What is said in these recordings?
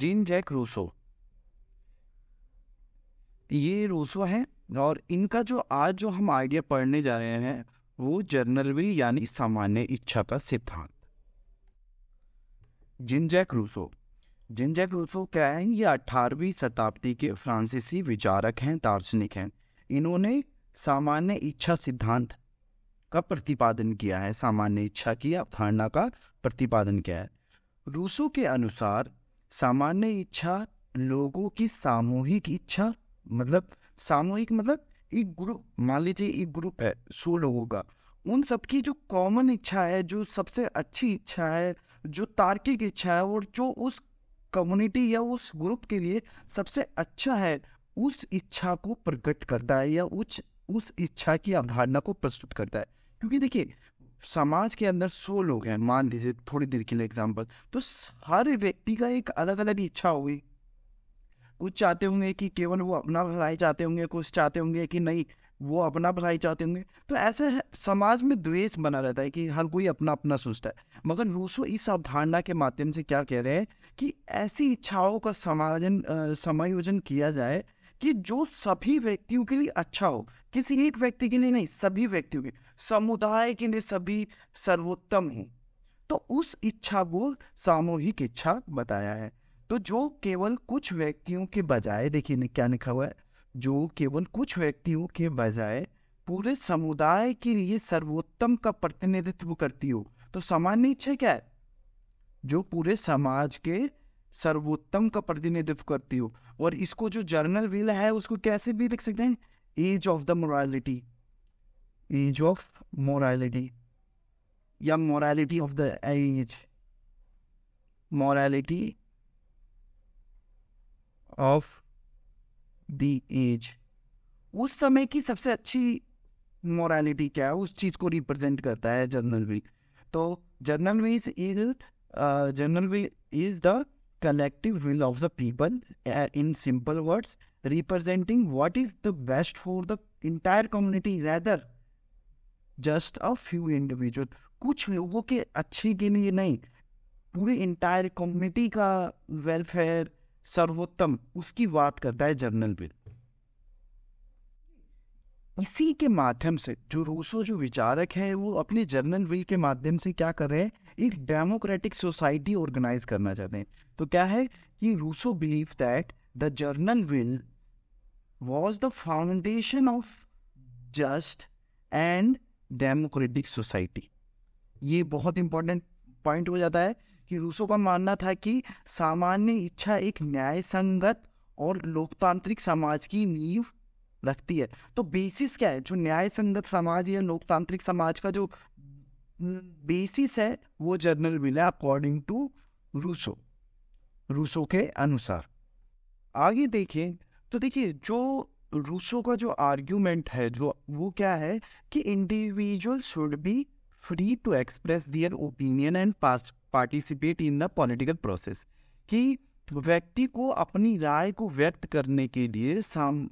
gene Jacques Rousseau ये Rousseau हैं और इनका जो आज जो हम आइडिया पढ़ने जा रहे हैं वो जर्नलवरी यानी सामान्य इच्छा का सिद्धांत Jean Jacques Rousseau Jean Jacques Rousseau क्या है ये 18वीं शताब्दी के फ्रांसीसी विचारक हैं दार्शनिक हैं इन्होंने सामान्य इच्छा सिद्धांत का प्रतिपादन किया है सामान्य इच्छा की अवधारणा का प्रतिपादन किया है रूसो के अनुसार सामान्य इच्छा लोगों की सामूहिक इच्छा मतलब सामूहिक मतलब एक ग्रुप मान लीजिए एक ग्रुप है सो लोगों का उन सबकी जो कॉमन इच्छा है जो सबसे अच्छी इच्छा है जो तार्किक इच्छा है और जो उस कम्युनिटी या उस ग्रुप के लिए सबसे अच्छा है उस इच्छा को प्रकट करता है या उस उस इच्छा की अवधारणा को प्रस्तुत करता है क्योंकि देखिए समाज के अंदर सौ लोग हैं मान लीजिए थोड़ी देर के लिए एग्जाम्पल तो हर व्यक्ति का एक अलग अलग इच्छा होगी कुछ चाहते होंगे कि केवल वो अपना भलाई चाहते होंगे कुछ चाहते होंगे कि नहीं वो अपना भलाई चाहते होंगे तो ऐसे समाज में द्वेष बना रहता है कि हर कोई अपना अपना सोचता है मगर रूसो इस अवधारणा के माध्यम से क्या कह रहे हैं कि ऐसी इच्छाओं का समाजन समायोजन किया जाए कि जो सभी व्यक्तियों के लिए अच्छा हो किसी एक व्यक्ति के लिए नहीं सभी व्यक्तियों के समुदाय के लिए सभी सर्वोत्तम हो तो उस इच्छा को सामूहिक इच्छा बताया है तो जो केवल कुछ व्यक्तियों के बजाय देखिए क्या लिखा हुआ है जो केवल कुछ व्यक्तियों के बजाय पूरे समुदाय के लिए सर्वोत्तम का प्रतिनिधित्व करती हो तो सामान्य इच्छा क्या है जो पूरे समाज के सर्वोत्तम का प्रतिनिधित्व करती हो और इसको जो जर्नल विल है उसको कैसे भी लिख सकते हैं age of the morality age of morality या morality of the age morality of the age उस समय की सबसे अच्छी मोरालिटी क्या है उस चीज़ को रिप्रेजेंट करता है जर्नल विल तो general will is general will is the collective will of the people uh, in simple words representing what is the best for the entire community rather just a few individual कुछ लोगों के अच्छे के लिए नहीं पूरी entire community का welfare सर्वोत्तम उसकी बात करता है जर्नल बिल इसी के माध्यम से जो रूसो जो विचारक हैं वो अपने जर्नल बिल के माध्यम से क्या कर रहे हैं एक डेमोक्रेटिक सोसाइटी ऑर्गेनाइज करना चाहते हैं तो क्या है कि Rousseau believe that the general will was the foundation of just and democratic society ये बहुत इंपॉर्टेंट पॉइंट हो जाता है कि रूसो का मानना था कि सामान्य इच्छा एक न्याय संगत और लोकतांत्रिक समाज की नींव रखती है तो बेसिस क्या है जो न्याय संगत समाज या लोकतांत्रिक समाज का जो बेसिस है वो जर्नल मिला अकॉर्डिंग टू रूसो रूसो के अनुसार आगे देखें तो देखिए जो रूसो का जो आर्ग्यूमेंट है जो वो क्या है कि individual should be free to express their opinion and participate in the political process कि व्यक्ति को अपनी राय को व्यक्त करने के लिए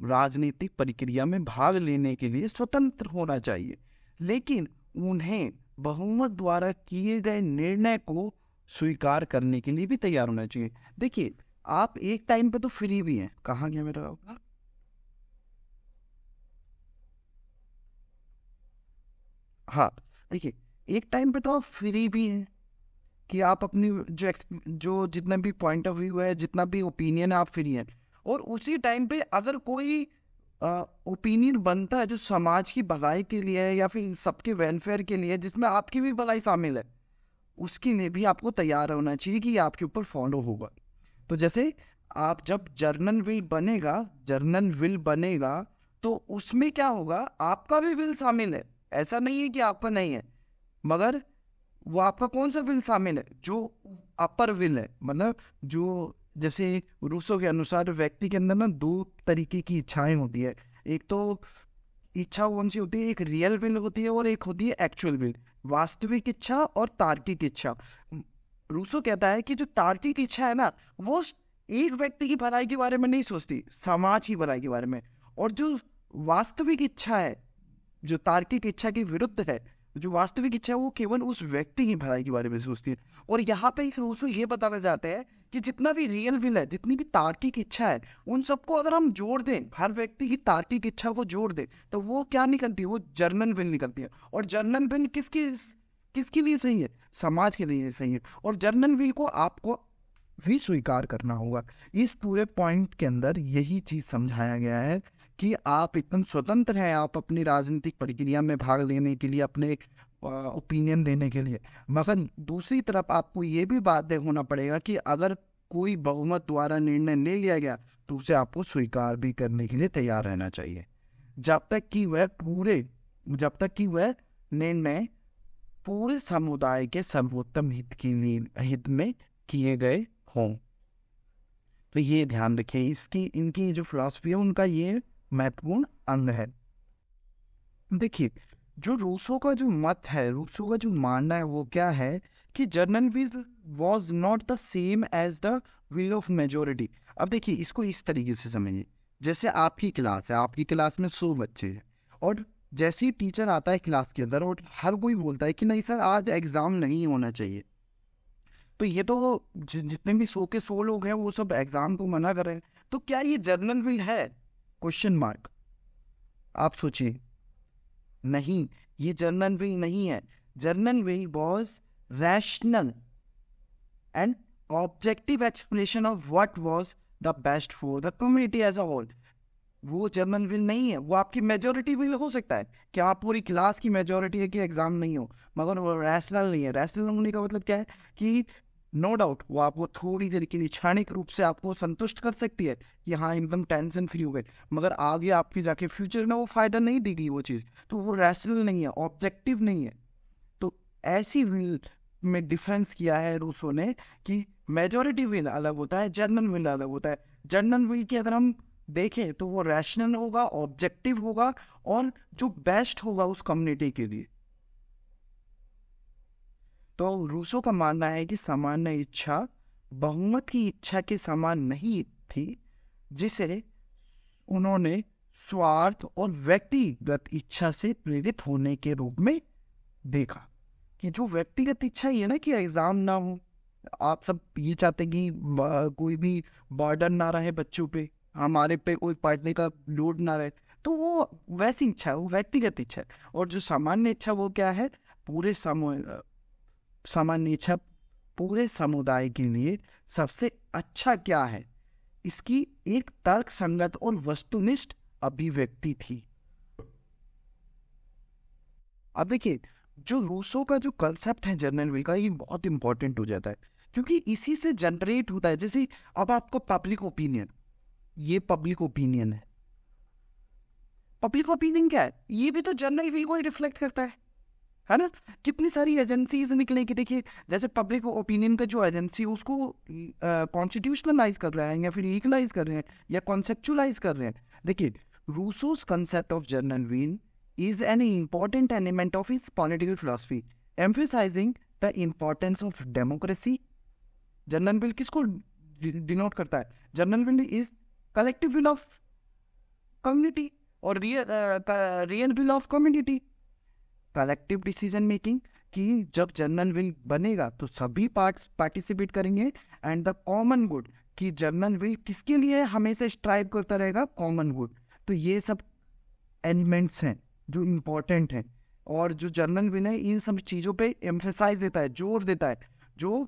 राजनीतिक प्रक्रिया में भाग लेने के लिए स्वतंत्र होना चाहिए लेकिन उन्हें बहुमत द्वारा किए गए निर्णय को स्वीकार करने के लिए भी तैयार होना चाहिए देखिए आप एक टाइम पे तो फ्री भी हैं कहा गया मेरा हाँ देखिए एक टाइम पे तो आप फ्री भी हैं कि आप अपनी जो जो जितना भी पॉइंट ऑफ व्यू है जितना भी ओपिनियन है आप फ्री हैं और उसी टाइम पे अगर कोई ओपिनियन बनता है जो समाज की भलाई के लिए है या फिर सबके वेलफेयर के लिए जिसमें आपकी भी भलाई शामिल है उसके लिए भी आपको तैयार होना चाहिए कि ये आपके ऊपर फॉलो होगा तो जैसे आप जब जर्नल विल बनेगा जर्नल विल बनेगा तो उसमें क्या होगा आपका भी विल शामिल है ऐसा नहीं है कि आपका नहीं है मगर वो आपका कौन सा विल शामिल है जो अपर विल है मतलब जो जैसे रूसों के अनुसार व्यक्ति के अंदर ना दो तरीके की इच्छाएं होती है एक तो इच्छा कौन सी होती है एक रियल विल होती है और एक होती है एक्चुअल विल वास्तविक इच्छा और तार्किक इच्छा रूसो कहता है कि जो तार्किक इच्छा है ना वो एक व्यक्ति की भलाई के बारे में नहीं सोचती समाज की भलाई के बारे में और जो वास्तविक इच्छा है जो तार्किक इच्छा के विरुद्ध है जो वास्तविक इच्छा है वो केवल उस व्यक्ति की भलाई के बारे में सोचती है और यहाँ पे रूसो ये बताना चाहते हैं कि जितना भी रियल विल है जितनी भी तार्किक इच्छा है उन सबको अगर हम जोड़ दें हर व्यक्ति की तार्किक इच्छा को जोड़ दें तो वो क्या निकलती है वो जर्नल विल निकलती है और जर्नल विल किसकी किसके लिए सही है समाज के लिए सही है और जर्नल विल को आपको भी स्वीकार करना होगा इस पूरे पॉइंट के अंदर यही चीज़ समझाया गया है कि आप एकदम स्वतंत्र हैं आप अपनी राजनीतिक प्रक्रिया में भाग लेने के लिए अपने ओपिनियन देने के लिए मगर दूसरी तरफ आपको ये भी बात होना पड़ेगा कि अगर कोई बहुमत द्वारा निर्णय ले लिया गया तो उसे आपको स्वीकार भी करने के लिए तैयार रहना चाहिए जब तक कि वह पूरे जब तक कि वह निर्णय पूरे समुदाय के सर्वोत्तम हित के लिए हित में किए गए हों तो ये ध्यान रखें इसकी इनकी जो फिलासफी है उनका ये महत्वपूर्ण अंग है देखिए जो रूसो का जो मत है रूसो का जो मानना है वो क्या है कि general will was not the same as the will of majority अब देखिए इसको इस तरीके से समझिए जैसे आपकी क्लास है आपकी क्लास में सौ बच्चे हैं और जैसे ही टीचर आता है क्लास के अंदर और हर कोई बोलता है कि नहीं सर आज एग्ज़ाम नहीं होना चाहिए तो ये तो जितने भी सौ के सौ लोग हैं वो सब एग्ज़ाम को मना कर रहे हैं तो क्या ये जर्नल विल है क्वेश्चन मार्क आप सोचिए नहीं ये जर्मन विल नहीं है जर्मन will was rational and objective explanation of what was the best for the community as a whole वो जर्मन विल नहीं है वो आपकी मेजोरिटी विल हो सकता है कि आप पूरी क्लास की मेजोरिटी है कि एग्जाम नहीं हो मगर वो रैशनल नहीं है रैशनल होने का मतलब क्या है कि नो डाउट वो आपको थोड़ी देर के लिए क्षणिक रूप से आपको संतुष्ट कर सकती है कि हाँ एकदम टेंशन फ्री हो गए मगर आगे आपकी जाके फ्यूचर में वो फ़ायदा नहीं देगी वो चीज़ तो वो रैशनल नहीं है ऑब्जेक्टिव नहीं है तो ऐसी विल में डिफरेंस किया है रूसो ने कि मेजोरिटी विल अलग होता है जनरल विल अलग होता है जनरल विल की अगर हम देखें तो वो रैशनल होगा ऑब्जेक्टिव होगा और जो बेस्ट होगा उस कम्युनिटी के लिए तो रूसों का मानना है कि सामान्य इच्छा बहुमत की इच्छा के समान नहीं थी जिसे उन्होंने स्वार्थ और व्यक्तिगत इच्छा से प्रेरित होने के रूप में देखा कि जो व्यक्तिगत इच्छा ये ना कि एग्ज़ाम ना हो आप सब ये चाहते हैं कि कोई भी बर्डन ना रहे बच्चों पे हमारे पे कोई पढ़ने का लोड ना रहे तो वो वैसी इच्छा है वो व्यक्तिगत इच्छा है और जो सामान्य इच्छा वो क्या है पूरे समूह सामान्य इच्छा पूरे समुदाय के लिए सबसे अच्छा क्या है इसकी एक तर्क संगत और वस्तुनिष्ठ अभिव्यक्ति थी अब देखिए जो रूसो का जो कंसेप्ट है जनरल विल का ये बहुत इंपॉर्टेंट हो जाता है क्योंकि इसी से जनरेट होता है जैसे अब आपको पब्लिक ओपिनियन ये पब्लिक ओपिनियन है पब्लिक ओपिनियन क्या है ये भी तो जनरल विल को ही रिफ्लेक्ट करता है है ना कितनी सारी एजेंसीज निकले कि देखिए जैसे पब्लिक ओपिनियन का जो एजेंसी उसको कॉन्स्टिट्यूशनलाइज कर रहे हैं या फिर लीगलाइज कर रहे हैं या कॉन्सेप्चुलाइज कर रहे हैं देखिए Rousseau's concept of general will is an important element of his political philosophy emphasising the importance of democracy general will किसको डिनोट करता है general will is collective will of community और real real will of community collective decision making कि जब general will बनेगा तो सभी parts participate करेंगे एंड द कॉमन गुड कि जर्नल विल किसके लिए हमेशा स्ट्राइव करता रहेगा कॉमन गुड तो ये सब एलिमेंट्स हैं जो इम्पोर्टेंट हैं और जो जर्नल विल है इन सब चीज़ों पे एम्फेसाइज देता है जोर देता है जो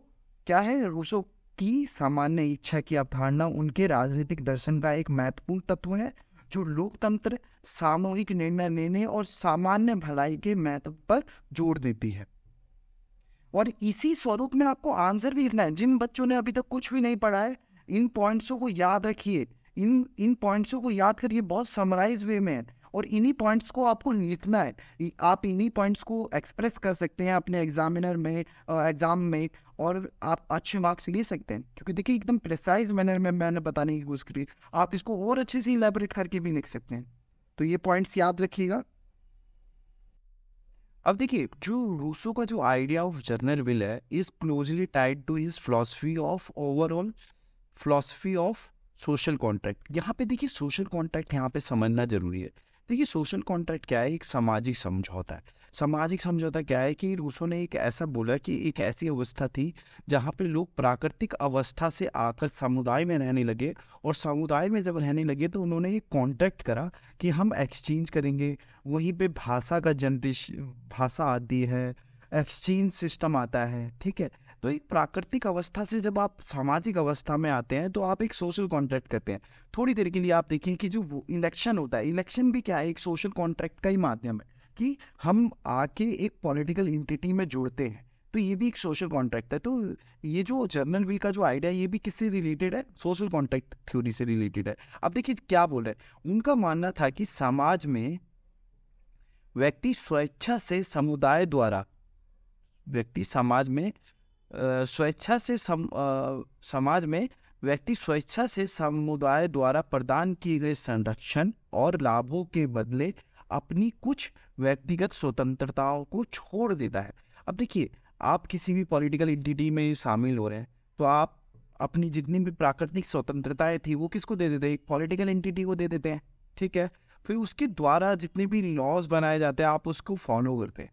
क्या है रूसो की सामान्य इच्छा की अवधारणा उनके राजनीतिक दर्शन का एक महत्वपूर्ण तत्व है जो लोकतंत्र सामूहिक निर्णय लेने और सामान्य भलाई के महत्व पर जोर देती है और इसी स्वरूप में आपको आंसर भी लिखना है जिन बच्चों ने अभी तक कुछ भी नहीं पढ़ा है इन पॉइंट्सों को याद रखिए इन इन पॉइंट्सों को याद करिए बहुत समराइज वे में है और इन्हीं पॉइंट्स को आपको लिखना है आप इन्हीं पॉइंट्स को एक्सप्रेस कर सकते हैं अपने एग्जामिनर में एग्ज़ाम में और आप अच्छे मार्क्स ले सकते हैं क्योंकि देखिए एकदम प्रिसाइज मैनर में मैंने बताने की कोशिश करी आप इसको और अच्छे से इलेबोरेट करके भी लिख सकते हैं तो ये पॉइंट्स याद रखिएगा अब देखिए जो रूसो का जो आइडिया ऑफ जर्नल विल है is closely tied to his philosophy of overall philosophy of social contract यहाँ पे देखिए सोशल कॉन्ट्रैक्ट यहाँ पे समझना जरूरी है देखिए सोशल कॉन्ट्रैक्ट क्या है एक सामाजिक समझौता है सामाजिक समझौता क्या है कि रूसों ने एक ऐसा बोला कि एक ऐसी अवस्था थी जहाँ पर लोग प्राकृतिक अवस्था से आकर समुदाय में रहने लगे और समुदाय में जब रहने लगे तो उन्होंने एक कॉन्ट्रैक्ट करा कि हम एक्सचेंज करेंगे वहीं पे भाषा का जनरेश भाषा आती है एक्सचेंज सिस्टम आता है ठीक है तो एक प्राकृतिक अवस्था से जब आप सामाजिक अवस्था में आते हैं तो आप एक सोशल कॉन्ट्रैक्ट करते हैं थोड़ी देर के लिए आप देखिए कि जो इलेक्शन होता है इलेक्शन भी क्या है एक सोशल कॉन्ट्रैक्ट का ही माध्यम है कि हम आके एक पॉलिटिकल इंटिटी में जुड़ते हैं तो ये भी एक सोशल कॉन्ट्रैक्ट है तो ये जो जर्नल विल का जो आइडिया ये भी किससे रिलेटेड है सोशल कॉन्ट्रैक्ट थ्योरी से रिलेटेड है अब देखिए क्या बोल रहे हैं उनका मानना था कि समाज में व्यक्ति स्वेच्छा से समुदाय द्वारा व्यक्ति समाज में स्वेच्छा से सम, आ, समाज में व्यक्ति स्वेच्छा से समुदाय द्वारा प्रदान किए गए संरक्षण और लाभों के बदले अपनी कुछ व्यक्तिगत स्वतंत्रताओं को छोड़ देता है अब देखिए आप किसी भी पॉलिटिकल इंटिटी में शामिल हो रहे हैं तो आप अपनी जितनी भी प्राकृतिक स्वतंत्रताएं थी वो किसको दे देते हैं पॉलिटिकल इंटिटी को दे देते हैं ठीक है फिर उसके द्वारा जितने भी लॉज बनाए जाते हैं आप उसको फॉलो करते हैं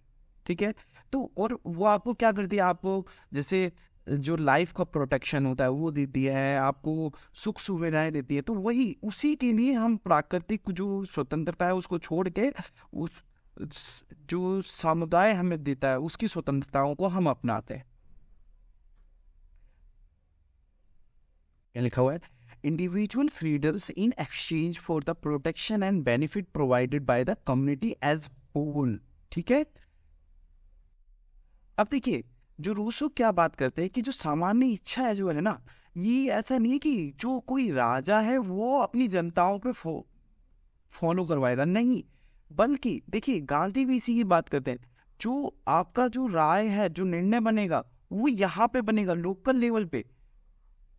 ठीक है तो और वो आपको क्या करती है आपको जैसे जो लाइफ का प्रोटेक्शन होता है वो देती है आपको सुख सुविधाएं देती है तो वही उसी के लिए हम प्राकृतिक जो स्वतंत्रता है उसको छोड़ के उस जो समुदाय हमें देता है उसकी स्वतंत्रताओं को हम अपनाते हैं क्या लिखा हुआ है individual freedoms in exchange for the protection and benefit provided by the community as whole ठीक है अब देखिए जो रूसो क्या बात करते हैं कि जो सामान्य इच्छा है जो है ना ये ऐसा नहीं है कि जो कोई राजा है वो अपनी जनताओं पे फो, फॉलो करवाएगा नहीं बल्कि देखिए गांधी भी इसी की बात करते हैं जो आपका जो राय है जो निर्णय बनेगा वो यहाँ पे बनेगा लोकल लेवल पे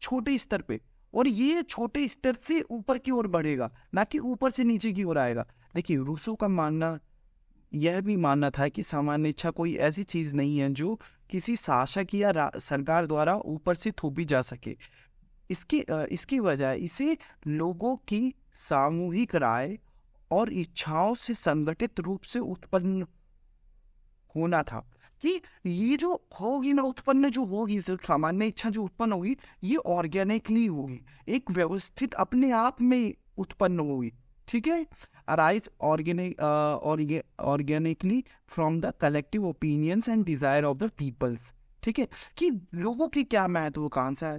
छोटे स्तर पे और ये छोटे स्तर से ऊपर की ओर बढ़ेगा ना कि ऊपर से नीचे की ओर आएगा देखिए रूसो का मानना यह भी मानना था कि सामान्य इच्छा कोई ऐसी चीज नहीं है जो किसी शासक या सरकार द्वारा ऊपर से थोपी जा सके इसके इसकी वजह इसे लोगों की सामूहिक राय और इच्छाओं से संगठित रूप से उत्पन्न होना था कि ये जो होगी ना उत्पन्न जो होगी सामान्य इच्छा जो उत्पन्न होगी ये ऑर्गेनिकली होगी एक व्यवस्थित अपने आप में उत्पन्न होगी ठीक है arise organically from the collective opinions and desire of the peoples ठीक है कि लोगों की क्या महत्व है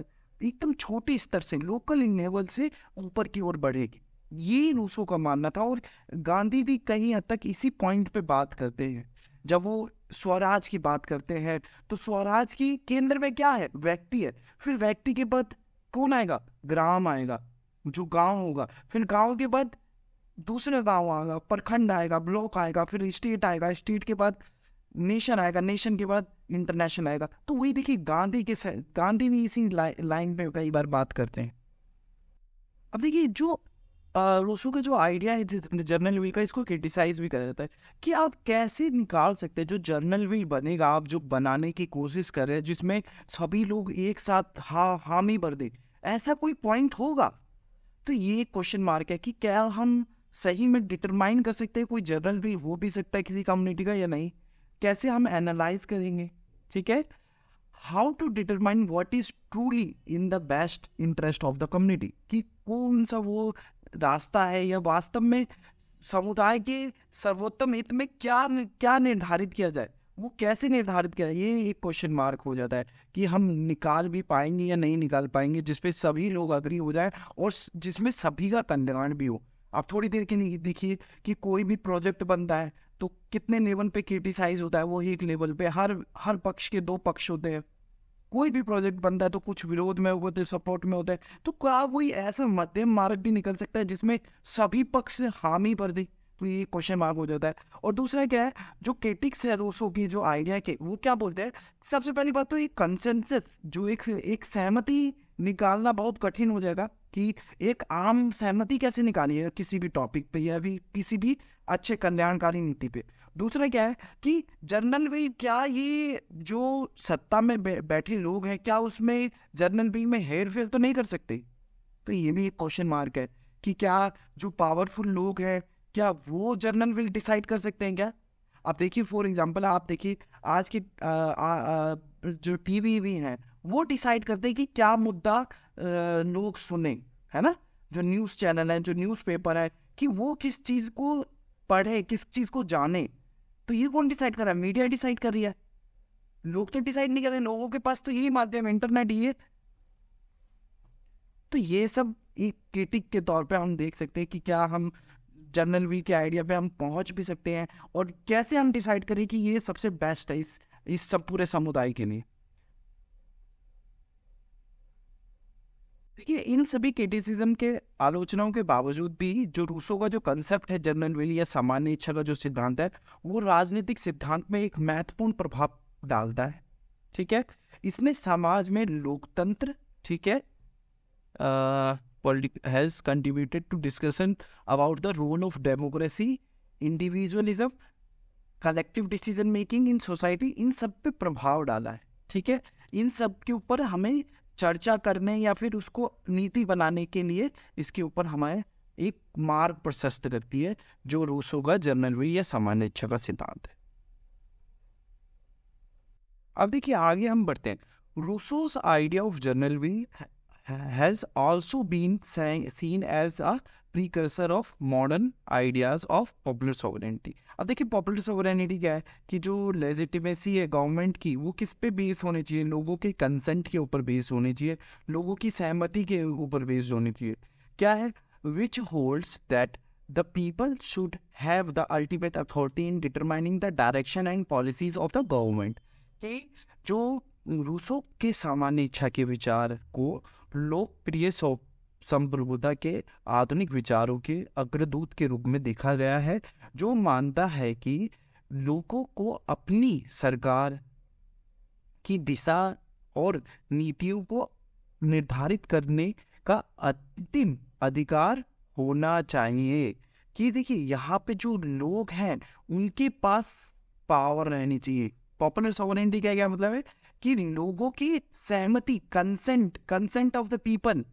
एकदम छोटे स्तर से लोकल लेवल से ऊपर की ओर बढ़ेगी ये रूसों का मानना था और गांधी भी कहीं हद तक इसी पॉइंट पे बात करते हैं जब वो स्वराज की बात करते हैं तो स्वराज की केंद्र में क्या है व्यक्ति है फिर व्यक्ति के बाद कौन आएगा ग्राम आएगा जो गांव होगा फिर गांव के बाद दूसरे गांव आएगा प्रखंड आएगा ब्लॉक आएगा फिर स्टेट आएगा स्टेट के बाद नेशन आएगा नेशन के बाद इंटरनेशनल आएगा तो वही देखिए गांधी के गांधी भी इसी लाइन पे कई बार बात करते हैं अब देखिए जो रूसो का जो आइडिया है जर्नल वी का इसको क्रिटिसाइज भी कर जाता है कि आप कैसे निकाल सकते हैं जो जर्नल वी बनेगा आप जो बनाने की कोशिश कर रहे हैं जिसमें सभी लोग एक साथ हा हामी भर दे ऐसा कोई पॉइंट होगा तो ये क्वेश्चन मार्क है कि क्या हम सही में डिटरमाइन कर सकते हैं कोई जर्नल भी हो भी सकता है किसी कम्युनिटी का या नहीं कैसे हम एनालाइज करेंगे ठीक है how to determine what is truly in the best interest of the community कि कौन सा वो रास्ता है या वास्तव में समुदाय के सर्वोत्तम हित में क्या क्या निर्धारित किया जाए वो कैसे निर्धारित किया ये एक क्वेश्चन मार्क हो जाता है कि हम निकाल भी पाएंगे या नहीं निकाल पाएंगे जिसपे सभी लोग अग्री हो जाए और जिसमें सभी का कल्याण भी हो आप थोड़ी देर के लिए देखिए कि कोई भी प्रोजेक्ट बनता है तो कितने लेवल पे क्रिटिसाइज होता है वो एक लेवल पे हर हर पक्ष के दो पक्ष होते हैं कोई भी प्रोजेक्ट बनता है तो कुछ विरोध में होते हैं सपोर्ट में होते हैं तो क्या वही ऐसा मध्यम मार्ग भी निकल सकता है जिसमें सभी पक्ष हामी भर दी तो ये क्वेश्चन मार्क हो जाता है और दूसरा क्या है जो क्रिटिक्स है रोसो की जो आइडिया के वो क्या बोलते हैं सबसे पहली बात तो ये कंसेंसस जो एक एक सहमति निकालना बहुत कठिन हो जाएगा कि एक आम सहमति कैसे निकाली है किसी भी टॉपिक पे या भी किसी भी अच्छे कल्याणकारी नीति पे दूसरा क्या है कि जनरल वे क्या ये जो सत्ता में बैठे लोग हैं क्या उसमें जनरल वे में हेर फेर तो नहीं कर सकते तो ये भी एक क्वेश्चन मार्क है कि क्या जो पावरफुल लोग हैं क्या वो जनरल विल डिसाइड कर सकते हैं क्या आप देखिए फॉर एग्जांपल आप देखिए आज की आ, आ, आ, जो टीवी भी हैं वो डिसाइड करते हैं कि क्या मुद्दा लोग सुने है ना जो न्यूज़ चैनल है जो न्यूज़ पेपर है कि वो किस चीज़ को पढ़े किस चीज़ को जाने तो ये कौन डिसाइड कर रहा है मीडिया डिसाइड कर रही है लोग तो डिसाइड नहीं कर रहे लोगों के पास तो यही माध्यम इंटरनेट ये तो ये सब एक क्रिटिक के तौर पे हम देख सकते हैं कि क्या हम जनरल वी के आइडिया पे हम पहुंच भी सकते हैं और कैसे हम डिसाइड करें कि ये सबसे बेस्ट है इस इस सब पूरे समुदाय के लिए देखिए इन सभी क्रिटिसिज्म के आलोचनाओं के बावजूद भी जो रूसो का जो कंसेप्ट है जनरल विल या सामान्य इच्छा का जो सिद्धांत है वो राजनीतिक सिद्धांत में एक महत्वपूर्ण प्रभाव डालता है ठीक है इसने समाज में लोकतंत्र ठीक है has contributed to discussion about the role of democracy individualism collective decision making in society इन सब पे प्रभाव डाला है ठीक है इन सब के ऊपर हमें चर्चा करने या फिर उसको नीति बनाने के लिए इसके ऊपर हमारे एक मार्ग प्रशस्त करती है जो रूसो का जर्नल या सामान्य इच्छा का सिद्धांत है अब देखिए आगे हम बढ़ते हैं Rousseau's idea of general has also been seen as a precursor of modern ideas of popular sovereignty अब देखिए पॉपुलर सॉवरेनिटी क्या है कि जो लेजिटिमेसी है गवर्नमेंट की वो किस पे बेस होनी चाहिए लोगों के कंसेंट के ऊपर बेस होनी चाहिए लोगों की सहमति के ऊपर बेस होनी चाहिए क्या है which holds that the people should have the ultimate authority in determining the direction and policies of the government कि जो रूसों के सामान्य इच्छा के विचार को लोकप्रिय संप्रभुता के आधुनिक विचारों के अग्रदूत के रूप में देखा गया है जो मानता है कि लोगों को अपनी सरकार की दिशा और नीतियों को निर्धारित करने का अंतिम अधिकार होना चाहिए कि देखिए यहाँ पे जो लोग हैं उनके पास पावर रहनी चाहिए पॉपुलर सॉवरेंटी क्या क्या मतलब है कि लोगों की सहमति consent consent of the people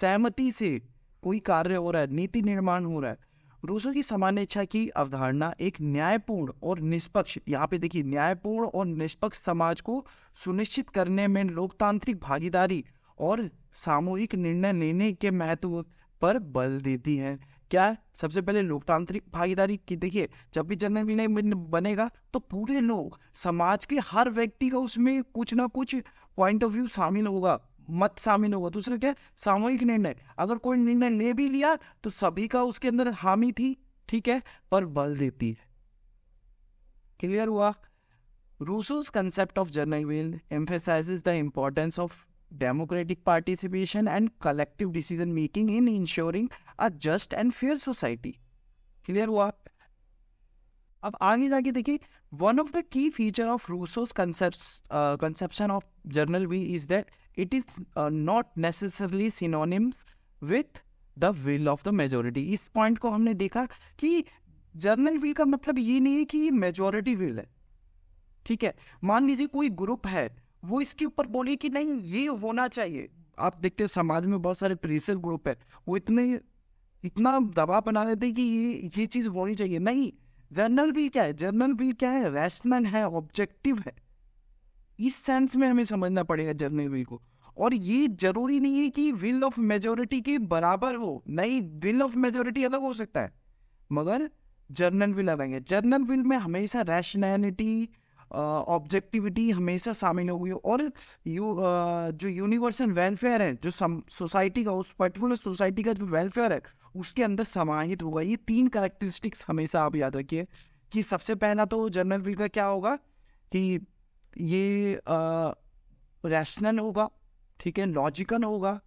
सहमति से कोई कार्य हो रहा है नीति निर्माण हो रहा है रूसो की सामान्य इच्छा की अवधारणा एक न्यायपूर्ण और निष्पक्ष यहाँ पे देखिए न्यायपूर्ण और निष्पक्ष समाज को सुनिश्चित करने में लोकतांत्रिक भागीदारी और सामूहिक निर्णय लेने के महत्व पर बल देती है क्या सबसे पहले लोकतांत्रिक भागीदारी की देखिए जब भी जनरल निर्णय बनेगा तो पूरे लोग समाज के हर व्यक्ति का उसमें कुछ ना कुछ पॉइंट ऑफ व्यू शामिल होगा मत शामिल होगा दूसरा क्या सामूहिक निर्णय अगर कोई निर्णय ले भी लिया तो सभी का उसके अंदर हामी थी ठीक है पर बल देती है क्लियर हुआ Rousseau's concept of general will emphasises the importance of democratic participation and collective decision making in ensuring a just and fair society clear हुआ अब आगे जाके देखिए one of the key feature of Rousseau's conception of general will is that it is not necessarily synonyms with the will of the majority इस point को हमने देखा कि जर्नल विल का मतलब ये नहीं है कि ये मेजोरिटी विल है ठीक है मान लीजिए कोई ग्रुप है वो इसके ऊपर बोले कि नहीं ये होना चाहिए आप देखते हैं समाज में बहुत सारे प्रेशर ग्रुप है वो इतने इतना दबाव बना देते हैं कि ये ये चीज़ होनी चाहिए नहीं जर्नल विल क्या है जर्नल विल क्या है रैशनल है ऑब्जेक्टिव है इस सेंस में हमें समझना पड़ेगा जर्नल विल को और ये जरूरी नहीं है कि विल ऑफ मेजोरिटी के बराबर हो नहीं विल ऑफ मेजोरिटी अलग हो सकता है मगर जर्नल विल अलग है जर्नल विल में हमेशा रैशनैलिटी ऑब्जेक्टिविटी हमेशा शामिल होगी और यू uh, जो यूनिवर्सल वेलफेयर है जो सोसाइटी का उस पर्टिकुलर सोसाइटी का जो वेलफेयर है उसके अंदर समाहित होगा ये तीन करेक्टरिस्टिक्स हमेशा आप याद रखिए कि सबसे पहला तो जर्नल विल का क्या होगा कि ये रैशनल होगा ठीक है लॉजिकल होगा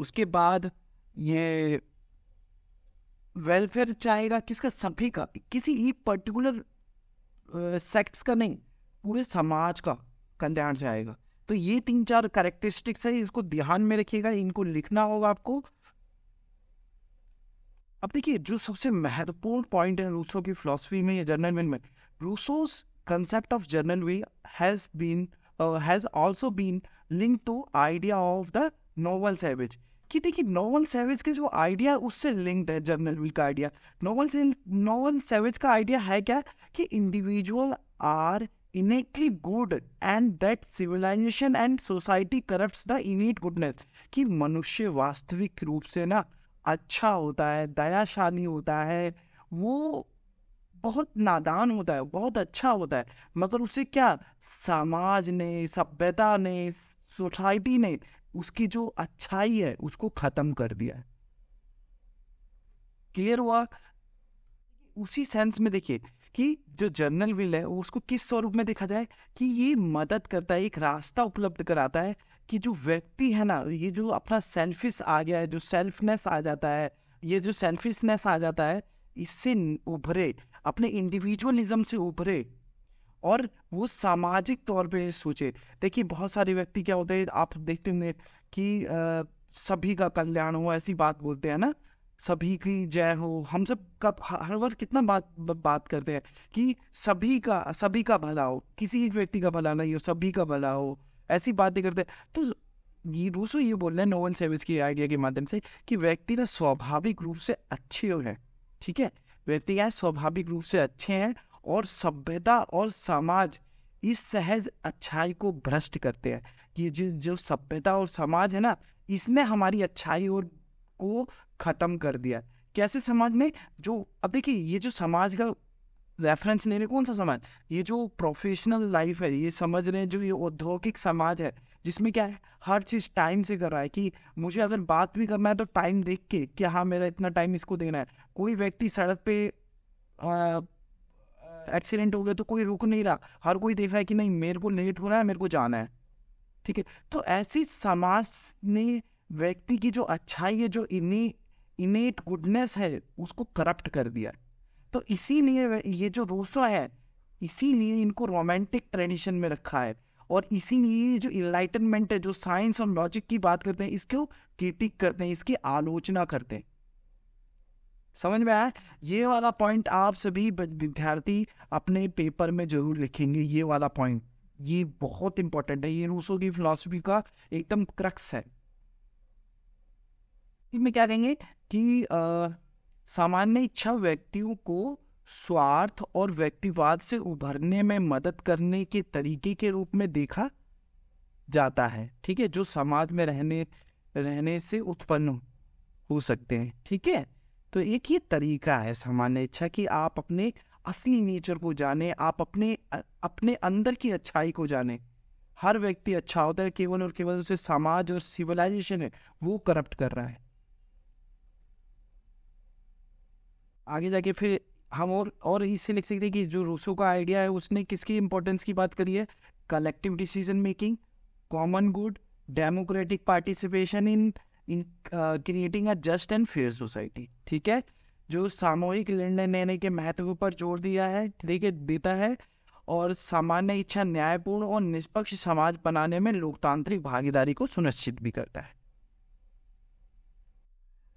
उसके बाद ये वेलफेयर चाहेगा किसका सभी का किसी ही पर्टिकुलर सेक्ट्स का नहीं पूरे समाज का कल्याण चाहेगा तो ये तीन चार करेक्टरिस्टिक्स है इसको ध्यान में रखिएगा इनको लिखना होगा आपको अब देखिए जो सबसे महत्वपूर्ण पॉइंट है रूसो की फिलोसफी में या जर्नल विन में Rousseau's concept of general will has been has also been link to idea of the noble savage कि देखिए नोवल सैवेज के जो आइडिया उससे लिंक्ड है जर्नल विल का आइडिया नोवल से नोवल सैवेज का आइडिया है क्या कि individual are innately good and that civilisation and society corrupt the innate goodness कि मनुष्य वास्तविक रूप से ना अच्छा होता है दयाशाली होता है वो बहुत नादान होता है बहुत अच्छा होता है मगर उसे क्या समाज ने सभ्यता ने सोसाइटी ने उसकी जो अच्छाई है उसको ख़त्म कर दिया है क्लियर हुआ उसी सेंस में देखिए कि जो जर्नल विल है उसको किस स्वरूप में देखा जाए कि ये मदद करता है एक रास्ता उपलब्ध कराता है कि जो व्यक्ति है ना ये जो अपना सेल्फिश आ गया है जो सेल्फनेस आ जाता है ये जो सेल्फिशनेस आ जाता है इससे उभरे अपने इंडिविजुअलिज्म से उभरे और वो सामाजिक तौर पे सोचे देखिए बहुत सारे व्यक्ति क्या होते हैं आप देखते होंगे कि आ, सभी का कल्याण हो ऐसी बात बोलते हैं ना सभी की जय हो हम सब कब हर बार कितना बात बात करते हैं कि सभी का सभी का भला हो किसी एक व्यक्ति का भला नहीं हो सभी का भला हो ऐसी बातें करते हैं तो ये रूसो ये बोल रहे हैं नोवल सर्विस की आइडिया के माध्यम से कि व्यक्ति ना स्वाभाविक रूप से अच्छे हो है ठीक है व्यक्ति क्या स्वाभाविक रूप से अच्छे हैं और सभ्यता और समाज इस सहज अच्छाई को भ्रष्ट करते हैं ये जो सभ्यता और समाज है ना इसने हमारी अच्छाई और को ख़त्म कर दिया कैसे समाज ने जो अब देखिए ये जो समाज का रेफरेंस ले रहे कौन सा समाज ये जो प्रोफेशनल लाइफ है ये समझ रहे हैं जो ये औद्योगिक समाज है जिसमें क्या है हर चीज़ टाइम से कर रहा है कि मुझे अगर बात भी करना है तो टाइम देख के कि हाँ मेरा इतना टाइम इसको देना है कोई व्यक्ति सड़क पे एक्सीडेंट हो गया तो कोई रुक नहीं रहा हर कोई देख रहा है कि नहीं मेरे को लेट हो रहा है मेरे को जाना है ठीक है तो ऐसी समाज ने व्यक्ति की जो अच्छाई है जो इन्हीं इनेट गुडनेस है उसको करप्ट कर दिया तो इसीलिए ये जो रूसो है इसीलिए इनको रोमांटिक ट्रेडिशन में रखा है और इसीलिए जो इनलाइटनमेंट है जो साइंस और लॉजिक की बात करते हैं इसको क्रिटिक करते हैं इसकी आलोचना करते हैं समझ में आया ये वाला पॉइंट आप सभी विद्यार्थी अपने पेपर में जरूर लिखेंगे ये वाला पॉइंट ये बहुत इंपॉर्टेंट है ये रूसो की फिलॉसफी का एकदम क्रक्स है में क्या कहेंगे कि सामान्य इच्छा व्यक्तियों को स्वार्थ और व्यक्तिवाद से उभरने में मदद करने के तरीके के रूप में देखा जाता है ठीक है जो समाज में रहने रहने से उत्पन्न हो सकते हैं ठीक है तो एक ये तरीका है सामान्य इच्छा कि आप अपने असली नेचर को जाने आप अपने अपने अंदर की अच्छाई को जाने हर व्यक्ति अच्छा होता है केवल और केवल उसे समाज और सिविलाइजेशन है वो करप्ट कर रहा है आगे जाके फिर हम और और इससे लिख सकते हैं कि जो रूसो का आइडिया है उसने किसकी इंपॉर्टेंस की बात करी है collective decision making common good democratic participation in in creating a just and fair society ठीक है जो सामूहिक निर्णय लेने के महत्व पर जोर दिया है देखिए देता है और सामान्य इच्छा न्यायपूर्ण और निष्पक्ष समाज बनाने में लोकतांत्रिक भागीदारी को सुनिश्चित भी करता है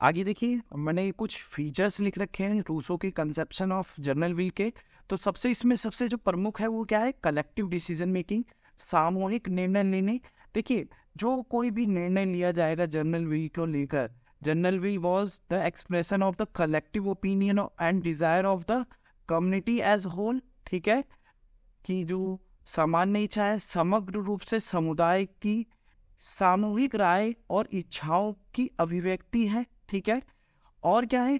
आगे देखिए मैंने कुछ फीचर्स लिख रखे हैं रूसो के कंसेप्शन ऑफ जर्नल विल के तो सबसे इसमें सबसे जो प्रमुख है वो क्या है कलेक्टिव डिसीजन मेकिंग सामूहिक निर्णय लेने देखिए जो कोई भी निर्णय लिया जाएगा जर्नल विल को लेकर general will was the expression of the collective opinion and desire of the community as whole ठीक है कि जो सामान्य इच्छा है समग्र रूप से समुदाय की सामूहिक राय और इच्छाओं की अभिव्यक्ति है ठीक है और क्या है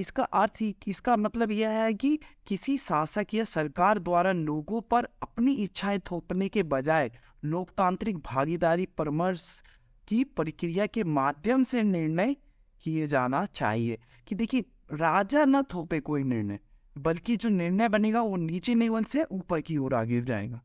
इसका अर्थ इसका मतलब यह है कि किसी शासक या सरकार द्वारा लोगों पर अपनी इच्छाएं थोपने के बजाय लोकतांत्रिक भागीदारी परामर्श की प्रक्रिया के माध्यम से निर्णय किए जाना चाहिए कि देखिए राजा न थोपे कोई निर्णय बल्कि जो निर्णय बनेगा वो नीचे लेवल से ऊपर की ओर आगे जाएगा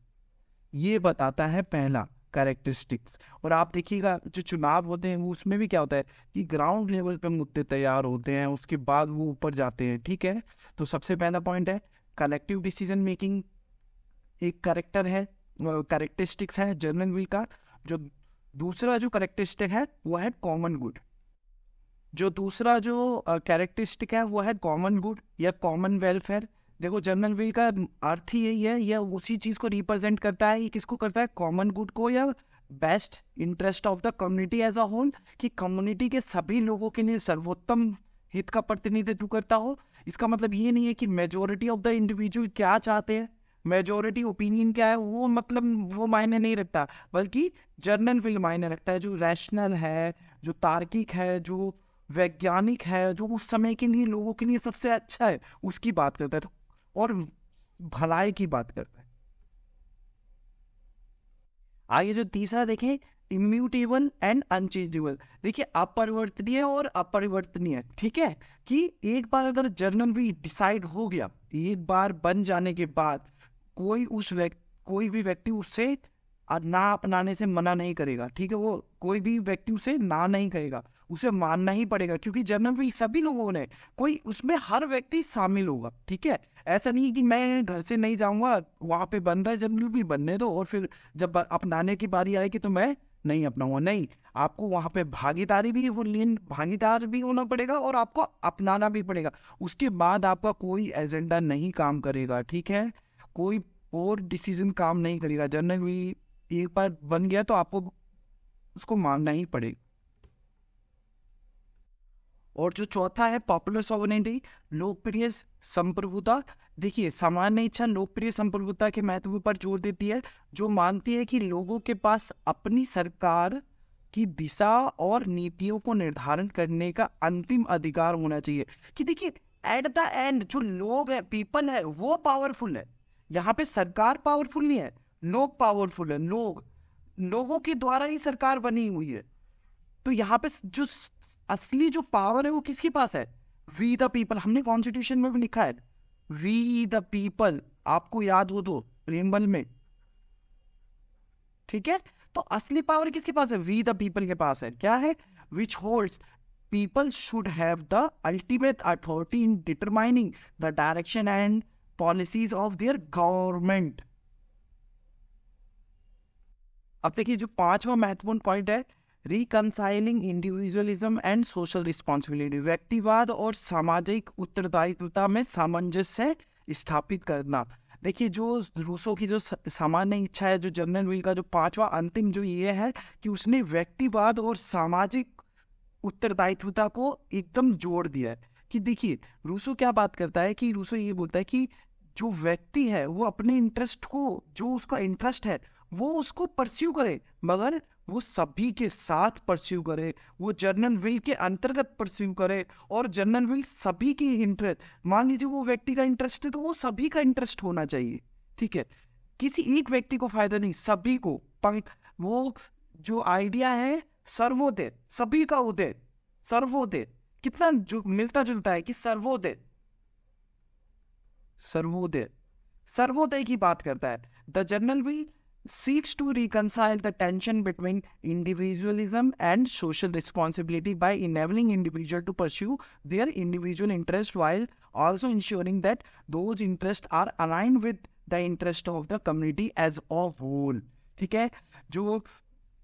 ये बताता है पहला कैरेक्टरिस्टिक्स और आप देखिएगा जो चुनाव होते हैं उसमें भी क्या होता है कि ग्राउंड लेवल पर मुद्दे तैयार होते हैं उसके बाद वो ऊपर जाते हैं ठीक है तो सबसे पहला पॉइंट है कलेक्टिव डिसीजन मेकिंग एक करेक्टर है करेक्टरिस्टिक्स है जर्नल विल का जो दूसरा जो करेक्टरिस्टिक है वह है कॉमन गुड जो दूसरा जो कैरेक्टरिस्टिक है वो है कॉमन गुड या कॉमन वेलफेयर देखो जनरल विल का अर्थ ही यही है यह उसी चीज़ को रिप्रेजेंट करता है ये किसको करता है कॉमन गुड को या best interest of the community as a whole कि कम्युनिटी के सभी लोगों के लिए सर्वोत्तम हित का प्रतिनिधित्व करता हो इसका मतलब ये नहीं है कि मेजोरिटी ऑफ द इंडिविजुअल क्या चाहते हैं मेजोरिटी ओपिनियन क्या है वो मतलब वो मायने नहीं रखता बल्कि जर्नल फील्ड मायने रखता है जो रैशनल है जो तार्किक है जो वैज्ञानिक है जो उस समय के लिए लोगों के लिए सबसे अच्छा है उसकी बात करता है तो और भलाई की बात करता है आगे जो तीसरा देखें इम्यूटेबल एंड अनचेंजेबल देखिए अपरिवर्तनीय और अपरिवर्तनीय ठीक है कि एक बार अगर जर्नल भी डिसाइड हो गया एक बार बन जाने के बाद कोई उस व्यक्ति कोई भी व्यक्ति उससे ना अपनाने से मना नहीं करेगा ठीक है वो कोई भी व्यक्ति उसे ना नहीं कहेगा उसे मानना ही पड़ेगा क्योंकि जनरल सभी लोगों ने कोई उसमें हर व्यक्ति शामिल होगा ठीक है ऐसा नहीं कि मैं घर से नहीं जाऊंगा वहाँ पे बन रहा है जनरल भी बनने दो और फिर जब अपनाने की बारी आएगी तो मैं नहीं अपनाऊंगा नहीं आपको वहाँ पे भागीदारी भी वो लीन भागीदार भी होना पड़ेगा और आपको अपनाना भी पड़ेगा उसके बाद आपका कोई एजेंडा नहीं काम करेगा ठीक है कोई और डिसीजन काम नहीं करेगा भी एक बार बन गया तो आपको उसको मानना ही पड़ेगा और जो चौथा है पॉपुलर सॉवरेनिटी लोकप्रिय संप्रभुता देखिए सामान्य इच्छा लोकप्रिय संप्रभुता के महत्व पर जोर देती है जो मानती है कि लोगों के पास अपनी सरकार की दिशा और नीतियों को निर्धारण करने का अंतिम अधिकार होना चाहिए कि देखिए एट द एंड जो लोग हैं पीपल है वो पावरफुल है यहाँ पे सरकार पावरफुल नहीं है लोग पावरफुल है लोग लोगों के द्वारा ही सरकार बनी हुई है तो यहाँ पे जो असली जो पावर है वो किसके पास है वी द पीपल हमने कॉन्स्टिट्यूशन में भी लिखा है वी द पीपल आपको याद हो तो प्रेम्बल में ठीक है तो असली पावर किसके पास है वी द पीपल के पास है क्या है which holds people should have the ultimate authority in determining the direction and policies of their government अब देखिए जो पांचवा महत्वपूर्ण पॉइंट है reconciling individualism and social responsibility व्यक्तिवाद और सामाजिक उत्तरदायित्वता में सामंजस्य स्थापित करना देखिए जो रूसो की जो सामान्य इच्छा है जो जनरल विल का जो पांचवा अंतिम जो ये है कि उसने व्यक्तिवाद और सामाजिक उत्तरदायित्वता को एकदम जोड़ दिया है कि देखिए रूसो क्या बात करता है कि रूसो ये बोलता है कि जो व्यक्ति है वो अपने इंटरेस्ट को जो उसका इंटरेस्ट है वो उसको परस्यू करे मगर वो सभी के साथ परस्यू करे वो जर्नल विल के अंतर्गत परस्यू करे और जर्नल विल सभी की इंटरेस्ट मान लीजिए वो व्यक्ति का इंटरेस्ट है तो वो सभी का इंटरेस्ट होना चाहिए ठीक है किसी एक व्यक्ति को फायदा नहीं सभी को वो जो आइडिया है सर्वोदय सभी का उदय सर्वोदय कितना जो मिलता जुलता है कि सर्वोदय सर्वोदय सर्वोदय की बात करता है the general will seeks to reconcile the tension between individualism and social responsibility by enabling individual to pursue their individual interest while also ensuring that those interests are aligned with the interest of the community as a whole ठीक है जो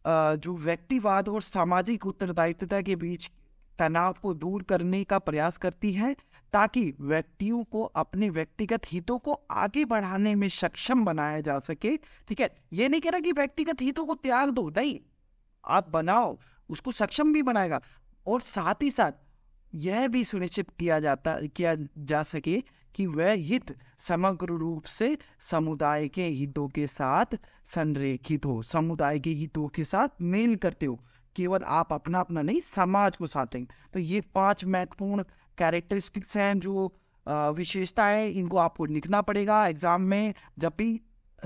जो व्यक्तिवाद और सामाजिक उत्तरदायित्वता के बीच तनाव को दूर करने का प्रयास करती है ताकि व्यक्तियों को अपने व्यक्तिगत हितों को आगे बढ़ाने में सक्षम बनाया जा सके ठीक है ये नहीं कह रहा कि व्यक्तिगत हितों को त्याग दो नहीं आप बनाओ उसको सक्षम भी बनाएगा और साथ ही साथ यह भी सुनिश्चित किया जाता किया जा सके कि वह हित समग्र रूप से समुदाय के हितों के साथ संरेखित हो समुदाय के हितों के साथ मेल करते हो केवल आप अपना अपना नहीं समाज को साथ तो ये पांच महत्वपूर्ण कैरेक्टरिस्टिक्स हैं जो विशेषताएं इनको आपको लिखना पड़ेगा एग्जाम में जब भी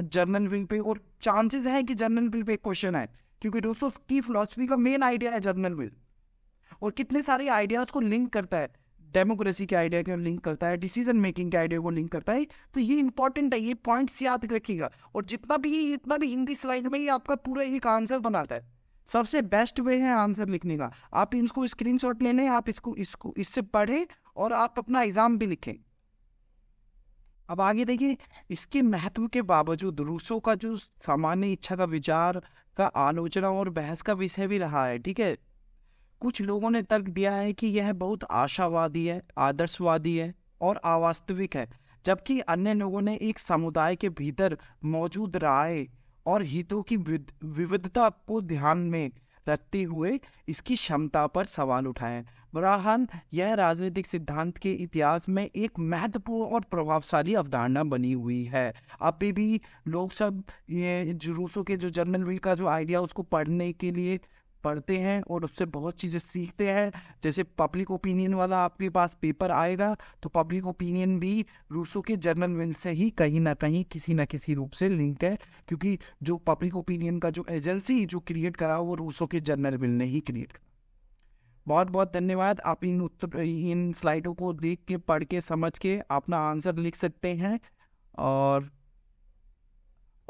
जर्नल विल पे और चांसेस हैं कि जर्नल विल पे एक क्वेश्चन आए क्योंकि दोस्तों की फिलोसफी का मेन आइडिया है जर्नल विल और कितने सारे आइडियाज़ को लिंक करता है डेमोक्रेसी के आइडिया को लिंक करता है डिसीजन मेकिंग के आइडिया को लिंक करता है तो ये इंपॉर्टेंट है ये पॉइंट्स याद रखिएगा और जितना भी इतना भी हिंदी स्लाइड में ही आपका पूरा एक आंसर बनाता है सबसे बेस्ट वे है आंसर लिखने का आप इसको स्क्रीनशॉट ले लें आप इसको इसको इससे पढ़ें और आप अपना एग्ज़ाम भी लिखें अब आगे देखिए इसके महत्व के बावजूद रूसों का जो सामान्य इच्छा का विचार का आलोचना और बहस का विषय भी रहा है ठीक है कुछ लोगों ने तर्क दिया है कि यह बहुत आशावादी है आदर्शवादी है और अवास्तविक है जबकि अन्य लोगों ने एक समुदाय के भीतर मौजूद राय और हितों की विविधता को ध्यान में रखते हुए इसकी क्षमता पर सवाल उठाएं ब्राहन यह राजनीतिक सिद्धांत के इतिहास में एक महत्वपूर्ण और प्रभावशाली अवधारणा बनी हुई है अभी भी लोग सब ये रूसों के जो जर्नल का जो आइडिया उसको पढ़ने के लिए पढ़ते हैं और उससे बहुत चीज़ें सीखते हैं जैसे पब्लिक ओपिनियन वाला आपके पास पेपर आएगा तो पब्लिक ओपिनियन भी रूसो के जर्नल मिल से ही कहीं ना कहीं किसी ना किसी रूप से लिंक है क्योंकि जो पब्लिक ओपिनियन का जो एजेंसी जो क्रिएट करा वो रूसो के जर्नल मिल ने ही क्रिएट करा बहुत बहुत धन्यवाद आप इन उत्तर इन स्लाइडों को देख के पढ़ के समझ के अपना आंसर लिख सकते हैं और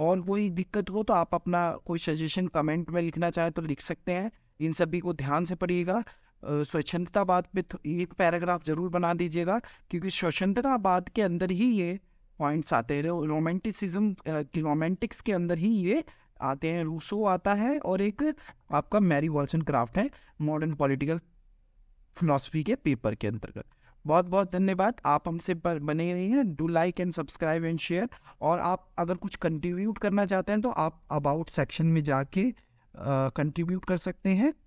और कोई दिक्कत हो तो आप अपना कोई सजेशन कमेंट में लिखना चाहे तो लिख सकते हैं इन सभी को ध्यान से पढ़िएगा स्वच्छंदतावाद पे एक पैराग्राफ जरूर बना दीजिएगा क्योंकि स्वच्छंदतावाद के अंदर ही ये पॉइंट्स आते हैं रोमांटिसिज्म रोमांटिक्स के अंदर ही ये आते हैं रूसो आता है और एक आपका मैरी वॉल्सन क्राफ्ट है मॉडर्न पॉलिटिकल फिलासफी के पेपर के अंतर्गत बहुत बहुत धन्यवाद आप हमसे बने रही हैं do like and subscribe and share और आप अगर कुछ कंट्रीब्यूट करना चाहते हैं तो आप अबाउट सेक्शन में जाके कंट्रीब्यूट कर सकते हैं